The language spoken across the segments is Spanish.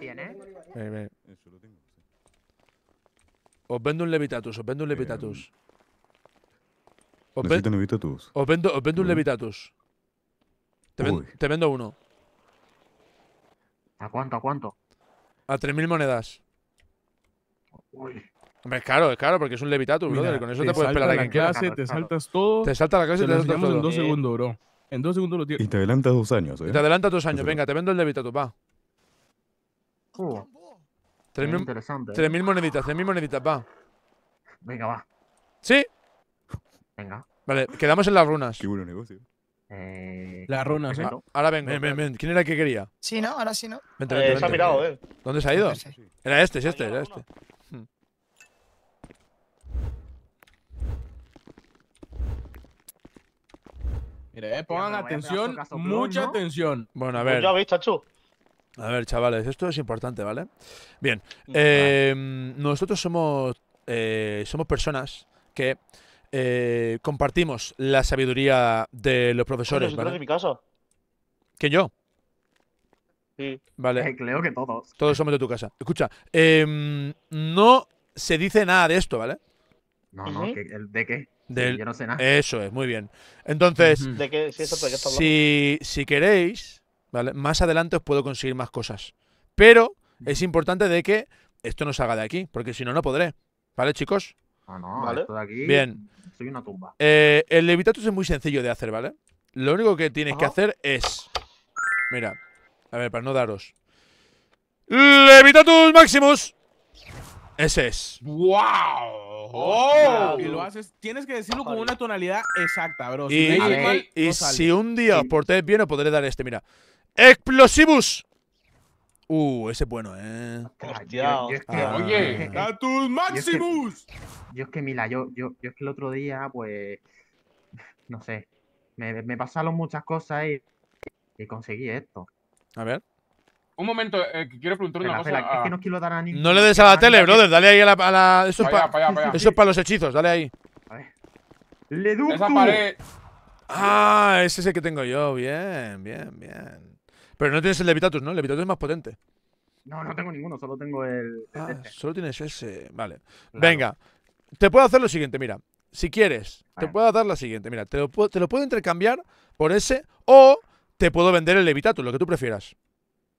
bien, ¿eh? Eh, tengo, Os vendo un levitatus, os vendo un levitatus. Eh, os, un levitatus. os vendo, os vendo un levitatus. Te, te vendo uno. ¿A cuánto? ¿A cuánto? A 3.000 monedas. Uy. Hombre, es caro, es caro, porque es un levitatus, Con eso te, puedes pelar a la clase, te saltas todo. Te salta la clase y te, te saltas todo. en dos segundos, bro. En dos segundos lo tienes. Y te adelantas dos años, ¿eh? te adelantas dos años. Venga, te vendo el levitatus, va. 3.000 uh. moneditas, 3.000 moneditas, va. Venga, va. ¿Sí? Venga. Vale, quedamos en las runas. seguro negocio. Eh, las runas, ¿eh? Ahora vengo. Ven, ven, ven. ¿Quién era el que quería? Sí, ¿no? Ahora sí, ¿no? Vente, eh, se ha mirado eh. ¿Dónde se ha ido? Era este, sí, este, era este. Hmm. Mira, eh, pongan atención, mucha atención. Bueno, a pues ver. ya veis, chacho. A ver, chavales, esto es importante, ¿vale? Bien, mm, em, nosotros somos, eh, somos personas que eh, compartimos la sabiduría de los profesores, ¿vale? en mi casa? ¿Que yo? Sí. Vale. Eh, creo que todos. Todos somos de tu casa. Escucha, em, no se dice nada de esto, ¿vale? No, no, ¿de qué? yo no sé nada. Eso es, muy bien. Entonces, ¿De qué? eso, si, si queréis, ¿vale? Más adelante os puedo conseguir más cosas. Pero es importante de que esto no salga de aquí, porque si no, no podré. ¿Vale, chicos? Ah, no, esto de aquí. Bien. Soy una tumba. Eh, el levitatus es muy sencillo de hacer, ¿vale? Lo único que tienes que hacer es. Mira, a ver, para no daros. ¡Levitatus Maximus! Ese es. Oh, ¡Wow! tienes que decirlo con una tonalidad exacta, bro. y, si un día os portéis bien, os podré dar este. Mira, Explosivus. Uh, ese es bueno, eh. Hostia, Oye, ah. Maximus. Yo es, que, mira, yo, yo, es que el otro día, pues. No sé. Me, pasaron muchas cosas y, y, conseguí esto. A ver. Un momento, eh, quiero preguntar una cosa. Es que ah. no quiero dar a No le des a la tele, brother. Dale ahí a la. A Eso, es para los hechizos, dale ahí. A ver. ¡Le Esa pared. Ah, ese es el que tengo yo. Bien, bien, bien. Pero no tienes el Levitatus, ¿no? El Levitatus es más potente. No, no tengo ninguno, solo tengo el. Ah, este. Solo tienes ese. Vale. Venga. Te puedo hacer lo siguiente, mira. Si quieres, te puedo dar la siguiente. Mira, te lo, puedo, intercambiar por ese o te puedo vender el Levitatus, lo que tú prefieras.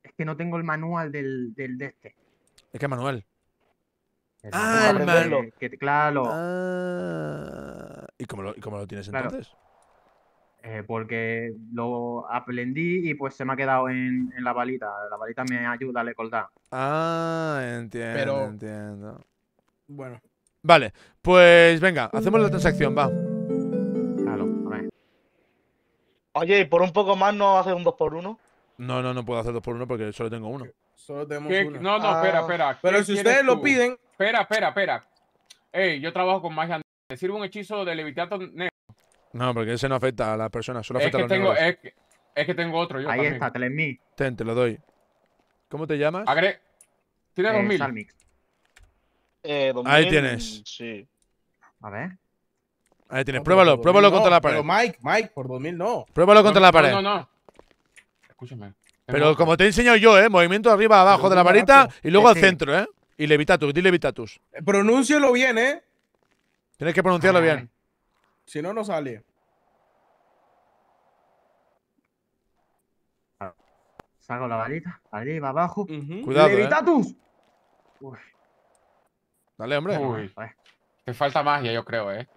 Es que no tengo el manual del, del de este. ¿Es qué manual? El ah, el manual. claro. Ah. ¿Y, cómo lo, tienes entonces? eh, porque lo aprendí y pues se me ha quedado en, en la balita. La balita me ayuda a recordar. Ah, entiendo, entiendo. Bueno. Vale, pues venga, hacemos la transacción, va. Claro, a ver. Oye, ¿y por un poco más no haces un 2x1? No, no, no puedo hacer 2x1 porque solo tengo uno. Solo tenemos uno. No, no, espera, ah. espera. Pero si ustedes lo piden... Espera, espera, espera. Ey, yo trabajo con magia. Te sirve un hechizo de levitato negro. No, porque ese no afecta a las personas, solo afecta a los tengo, es que, tengo otro yo Ahí está, en Ten, te lo doy. ¿Cómo te llamas? Agre... Tiene 2000. Eh, 2000. Eh, Ahí tienes. Sí. A ver. Ahí tienes, pruébalo, pruébalo contra la pared. Pero Mike, Mike, por 2000 no. Pruébalo contra la pared. No, no, Escúchame. Pero como te he enseñado yo, ¿eh? Movimiento arriba, abajo de la varita y luego al eh, centro, ¿eh? Y levitatus, di levitatus. Eh, pronúncialo bien, ¿eh? Tienes que pronunciarlo bien. Si no, no sale. Saco la varita. Arriba, abajo. ¡Levitatus! Eh. Dale, hombre. Uy, pues. te falta magia, yo creo, eh.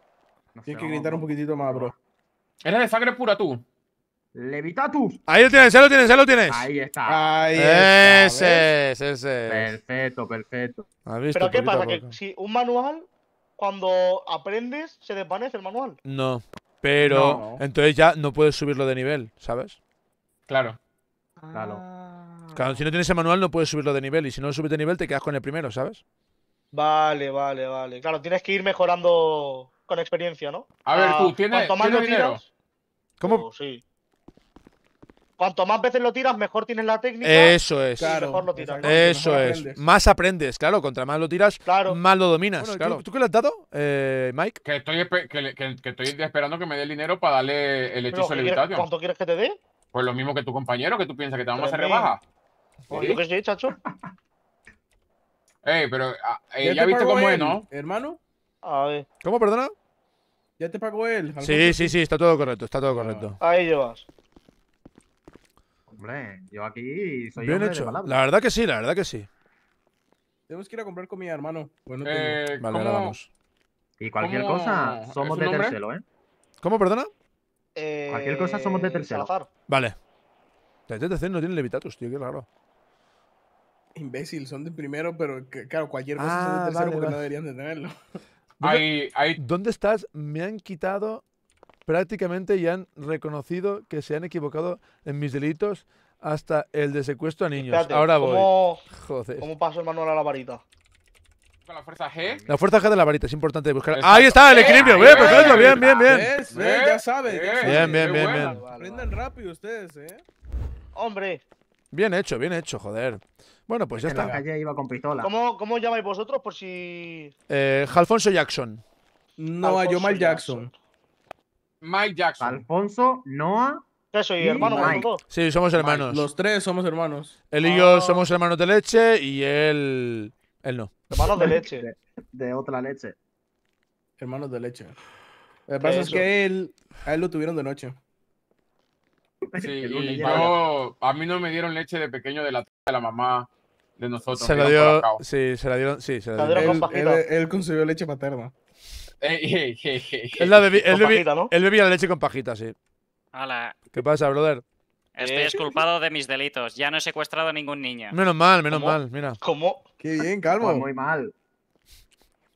Tienes que gritar un poquitito más, bro. Eres de sangre pura tú. Levitatus. Ahí lo tienes, ahí lo tienes, ahí lo tienes. Ahí está. Ahí ese, está, ese, ese. Perfecto, perfecto. Pero ¿qué pasa? Que si un manual cuando aprendes, se desvanece el manual. No, pero entonces ya no puedes subirlo de nivel, ¿sabes? Claro. Ah. Claro. Claro, si no tienes el manual no puedes subirlo de nivel y si no lo subes de nivel te quedas con el primero, ¿sabes? Vale, vale, vale. Claro, tienes que ir mejorando con experiencia, ¿no? A ver, ah, tú tienes, dinero. ¿Cómo? Pues sí. Cuanto más veces lo tiras, mejor tienes la técnica. Eso es. mejor lo tiras. Eso es. Más aprendes, claro. Contra más lo tiras, más lo dominas. ¿tú, qué le has dado, eh, Mike? Que estoy, esperando que me dé el dinero para darle el hechizo de ¿Cuánto quieres que te dé? Pues lo mismo que tu compañero, que tú piensas que te vamos a hacer rebaja. Pues yo qué sé, chacho. Ey, pero ah, eh, ya viste cómo es, ¿no? Hermano. A ver. ¿Cómo, perdona? Ya te pagó él. Sí, sí, sí, está todo correcto, está todo correcto. Ahí llevas. Hombre, yo aquí soy Bien hecho. la verdad que sí, la verdad que sí. Tenemos que ir a comprar comida, hermano. Bueno, eh, vale, ahora vamos. Y ¿eh? eh, cualquier cosa, somos de tercero, ¿eh? ¿Cómo, perdona? cualquier cosa, somos de tercero. Vale. TTC no tiene levitatus, tío, qué raro. Imbécil, son de primero, pero claro, cualquier cosa son de ah, tercero porque no deberían de tenerlo. Ahí, ¿Dónde estás? Me han quitado prácticamente ya han reconocido que se han equivocado en mis delitos hasta el de secuestro a niños. Ahora voy. ¿cómo, Joder. ¿Cómo paso el manual a la varita? Con la fuerza G. La fuerza G de la varita, es importante buscar. Ahí está el equilibrio, pues, bien, perfecto, bien, bien, bien. Ya sabes. Bien, bien, bien, bien. rápido ustedes, eh. Hombre. Bien hecho, bien hecho, joder. Bueno, pues ya está. iba con pistola. ¿Cómo, cómo llamáis vosotros por si.? Eh, Alfonso Jackson. No, yo mal Jackson. Mike Jackson. Alfonso, Noah. ¿Qué soy, hermano? Sí, somos hermanos. Los tres somos hermanos. Él y yo ah. somos hermanos de leche y él. Él no. Hermanos de leche. De, otra leche. Hermanos de leche. Lo que pasa es que él, a él lo tuvieron de noche. Sí, y yo, a mí no me dieron leche de pequeño de la de la mamá de nosotros. Se la dio, sí, se la dieron, sí, se dieron. Él, él, leche paterna. es la el ¿no? él bebía la leche con pajitas sí. Hola. ¿Qué pasa, brother? Estoy esculpado eh, de mis delitos. Ya no he secuestrado a ningún niño. Menos mal, menos mal, mira. ¿Cómo? Qué bien, calmo. Pues muy mal.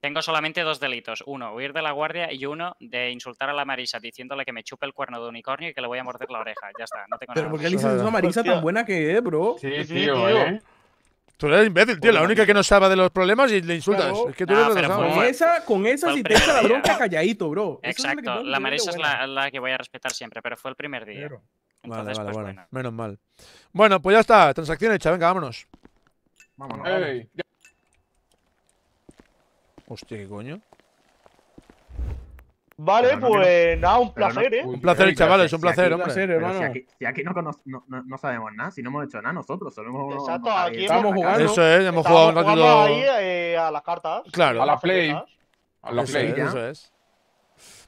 Tengo solamente dos delitos. Uno, huir de la guardia y uno, de insultar a la Marisa diciéndole que me chupe el cuerno de unicornio y que le voy a morder la oreja. Ya está, no tengo Pero nada. Pero ¿por qué le dices Marisa tan buena que es, bro? Sí, tío. ¿eh? Tú eres imbécil, tío. La única que no sabe de los problemas y le insultas. Es que tú eres ah, con esa, con esa si te echa la bronca calladito, bro. Exacto. la, Marisa es la, que voy a respetar siempre, pero fue el primer día. Claro. Entonces, vale, pues, vale, Bueno. Menos mal. Bueno, pues ya está. Transacción hecha. Venga, vámonos. Vámonos. Hostia, ¿qué coño? Vale, pues nada, un placer, ¿eh? Un placer, chavales, un placer, hombre. hermano. Si aquí, si aquí no, sabemos nada, si no hemos hecho nada nosotros, solo hemos Exacto, aquí estamos jugando. Eso es, hemos jugado un ratito. ahí eh, a las cartas. Claro. A la play. A la play, eso es,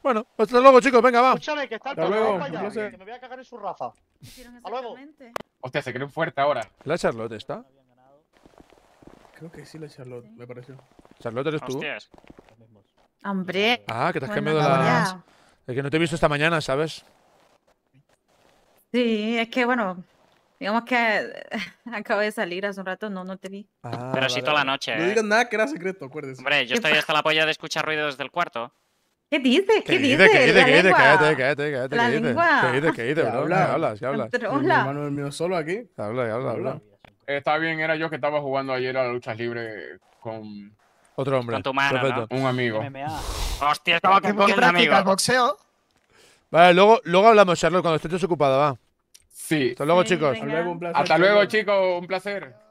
Bueno, hasta luego, chicos, venga, va. Escúchame, que está el para allá, que me voy a cagar en su raza. Hasta luego. Hostia, se creen fuerte ahora. ¿La Charlotte está? Creo que sí, la Charlotte, me pareció. ¿Charlotte eres tú? Hombre. Ah, que te has bueno, cambiado la. Pues es que no te he visto esta mañana, ¿sabes? Sí, es que bueno, digamos que acabo de salir hace un rato, no, no te vi. Ah, Pero sí toda la noche. No digas ¿eh? nada que era secreto, acuérdese. Hombre, yo estoy hasta la polla de escuchar ruidos el cuarto. ¿Qué dices? ¿Qué, dices? ¿Qué dices? ¿Qué dices? Cállate, cállate, cállate. ¿La ¿Qué dices? ¿Qué dices? ¿Qué dices? Habla, habla, habla. Mi hermano mío solo aquí. Habla, habla, habla. Eh, Está bien, era yo que estaba jugando ayer a la lucha libre con otro hombre. Un amigo. Hostia, estaba que con un amigo. boxeo? Vale, luego, luego hablamos, Charlotte, cuando estés desocupado. va. Sí. Hasta luego, chicos. Hasta luego, chicos. Un placer.